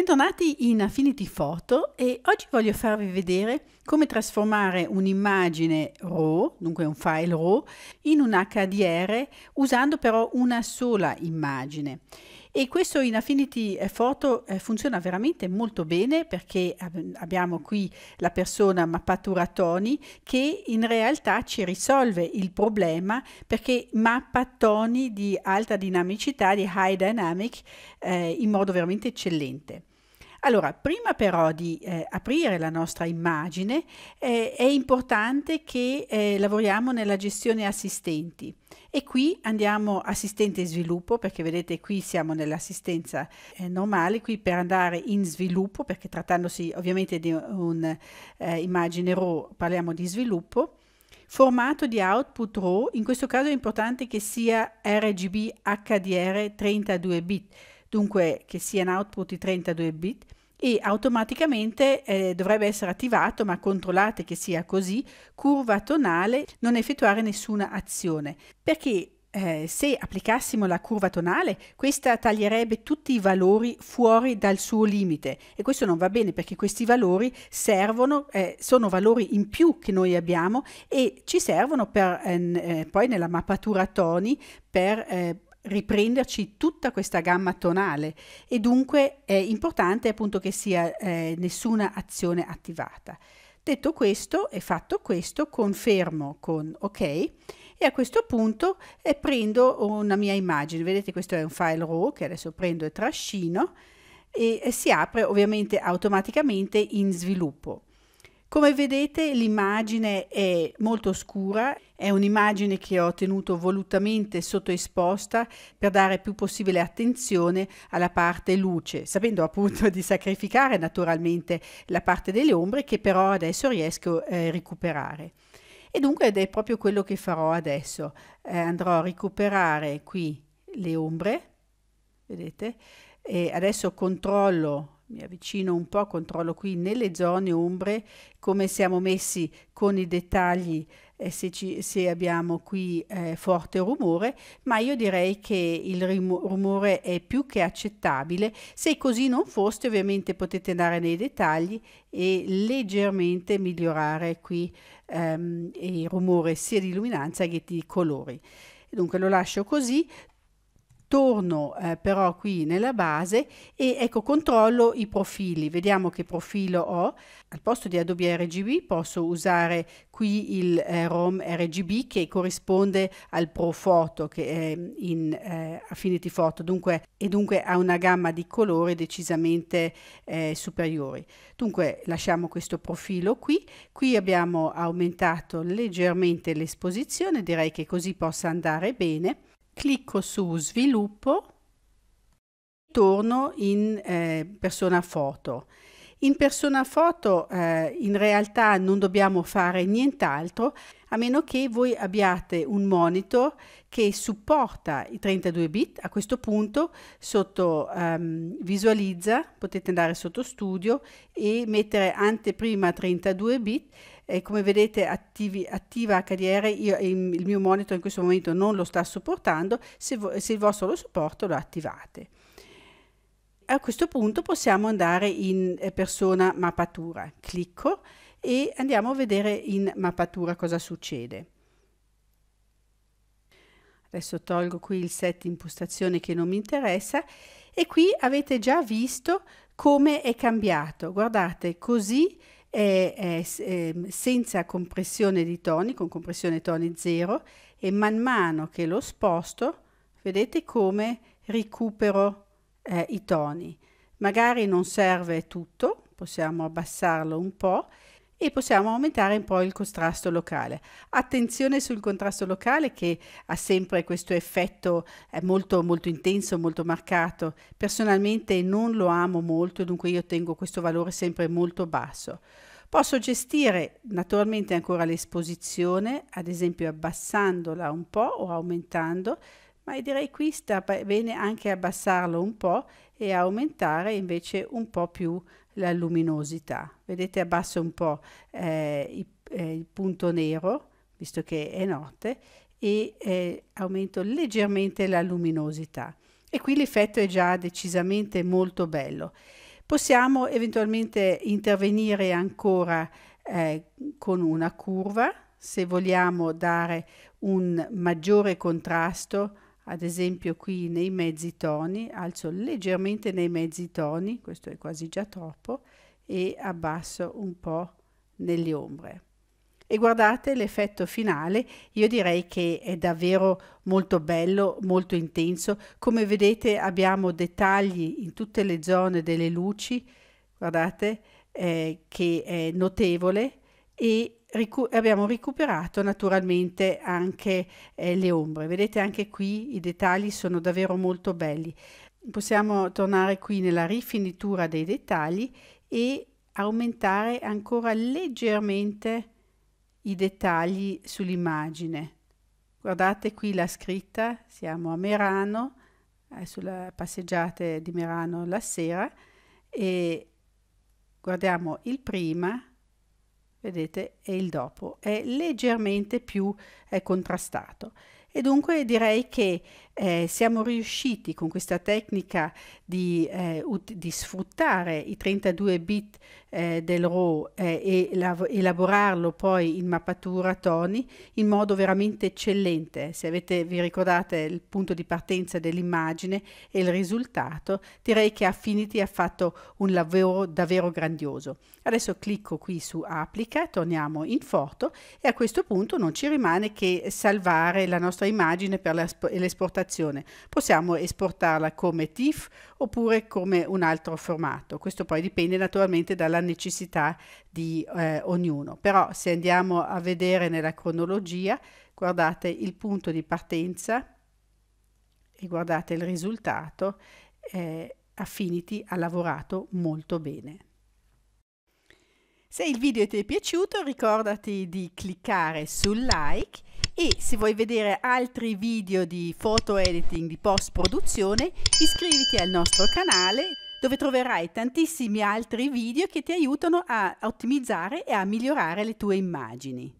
Bentornati in Affinity Photo e oggi voglio farvi vedere come trasformare un'immagine RAW, dunque un file RAW, in un HDR usando però una sola immagine. E questo in Affinity eh, Photo eh, funziona veramente molto bene perché abbiamo qui la persona Mappatura Tony che in realtà ci risolve il problema perché mappa toni di alta dinamicità, di high dynamic, eh, in modo veramente eccellente. Allora, prima però di eh, aprire la nostra immagine, eh, è importante che eh, lavoriamo nella gestione assistenti e qui andiamo assistente sviluppo perché vedete qui siamo nell'assistenza eh, normale, qui per andare in sviluppo perché trattandosi ovviamente di un'immagine eh, RAW parliamo di sviluppo formato di output RAW, in questo caso è importante che sia RGB HDR 32 bit, dunque che sia in output di 32 bit, e automaticamente eh, dovrebbe essere attivato, ma controllate che sia così, curva tonale, non effettuare nessuna azione, perché eh, se applicassimo la curva tonale, questa taglierebbe tutti i valori fuori dal suo limite e questo non va bene perché questi valori servono, eh, sono valori in più che noi abbiamo e ci servono per, eh, eh poi nella mappatura toni per eh, riprenderci tutta questa gamma tonale e dunque è importante appunto che sia eh, nessuna azione attivata. Detto questo e fatto questo, confermo con ok e a questo punto eh, prendo una mia immagine. Vedete questo è un file RAW che adesso prendo e trascino e eh, si apre ovviamente automaticamente in sviluppo. Come vedete l'immagine è molto scura, è un'immagine che ho tenuto volutamente sottoesposta per dare più possibile attenzione alla parte luce, sapendo appunto di sacrificare naturalmente la parte delle ombre che però adesso riesco a eh, recuperare. E dunque ed è proprio quello che farò adesso. Eh, andrò a recuperare qui le ombre, vedete, e adesso controllo mi avvicino un po', controllo qui nelle zone ombre come siamo messi con i dettagli eh, se, ci, se, abbiamo qui eh, forte rumore, ma io direi che il rumore è più che accettabile. Se così non foste ovviamente potete andare nei dettagli e leggermente migliorare qui ehm, il rumore sia di luminanza che di colori dunque lo lascio così torno eh, però qui nella base e ecco controllo i profili vediamo che profilo ho al posto di Adobe RGB posso usare qui il eh, ROM RGB che corrisponde al Pro Photo che è in eh, Affinity Photo dunque, e dunque ha una gamma di colori decisamente eh, superiori dunque lasciamo questo profilo qui qui abbiamo aumentato leggermente l'esposizione direi che così possa andare bene clicco su sviluppo, torno in eh, persona foto. In persona foto eh, in realtà non dobbiamo fare nient'altro a meno che voi abbiate un monitor che supporta i 32 bit. A questo punto sotto um, visualizza, potete andare sotto studio e mettere anteprima 32 bit eh, come vedete attivi, attiva carriere, io, il mio monitor in questo momento non lo sta supportando, se, se il vostro lo supporta lo attivate. A questo punto possiamo andare in eh, persona mappatura, clicco e andiamo a vedere in mappatura cosa succede. Adesso tolgo qui il set impostazione che non mi interessa e qui avete già visto come è cambiato. Guardate, così è, è ehm, senza compressione di toni, con compressione toni zero, e man mano che lo sposto vedete come recupero eh, i toni. Magari non serve tutto, possiamo abbassarlo un po' e possiamo aumentare un po' il contrasto locale. Attenzione sul contrasto locale che ha sempre questo effetto eh, molto, molto intenso, molto marcato. Personalmente non lo amo molto, dunque io tengo questo valore sempre molto basso. Posso gestire naturalmente ancora l'esposizione, ad esempio abbassandola un po' o aumentando, ma direi qui sta bene anche abbassarlo un po' e aumentare invece un po' più la luminosità. Vedete abbasso un po' eh, il, eh, il, punto nero, visto che è notte, e eh, aumento leggermente la luminosità. E qui l'effetto è già decisamente molto bello. Possiamo eventualmente intervenire ancora eh, con una curva, se vogliamo dare un maggiore contrasto ad esempio qui nei mezzi toni, alzo leggermente nei mezzi toni, questo è quasi già troppo, e abbasso un po' nelle ombre. E guardate l'effetto finale, io direi che è davvero molto bello, molto intenso. Come vedete abbiamo dettagli in tutte le zone delle luci, guardate, eh, che è notevole e ricu- abbiamo recuperato naturalmente anche eh, le ombre. Vedete anche qui i dettagli sono davvero molto belli. Possiamo tornare qui nella rifinitura dei dettagli e aumentare ancora leggermente i dettagli sull'immagine. Guardate qui la scritta, siamo a Merano, eh, sulla passeggiata di Merano la sera e guardiamo il prima vedete, e il dopo, è leggermente più è contrastato. E dunque direi che eh, siamo riusciti con questa tecnica di, eh, di sfruttare i 32 bit eh, del RAW eh, e elaborarlo poi in mappatura Tony in modo veramente eccellente. Se avete, vi ricordate il punto di partenza dell'immagine e il risultato, direi che Affinity ha fatto un lavoro davvero grandioso. Adesso clicco qui su applica, torniamo in foto e a questo punto non ci rimane che salvare la nostra nostra immagine per l'esportazione. Possiamo esportarla come TIFF oppure come un altro formato. Questo poi dipende naturalmente dalla necessità di eh, ognuno. Però se andiamo a vedere nella cronologia, guardate il punto di partenza e guardate il risultato, eh, Affinity ha lavorato molto bene. Se il video ti è piaciuto ricordati di cliccare sul like e se vuoi vedere altri video di photo editing di post produzione iscriviti al nostro canale dove troverai tantissimi altri video che ti aiutano a ottimizzare e a migliorare le tue immagini.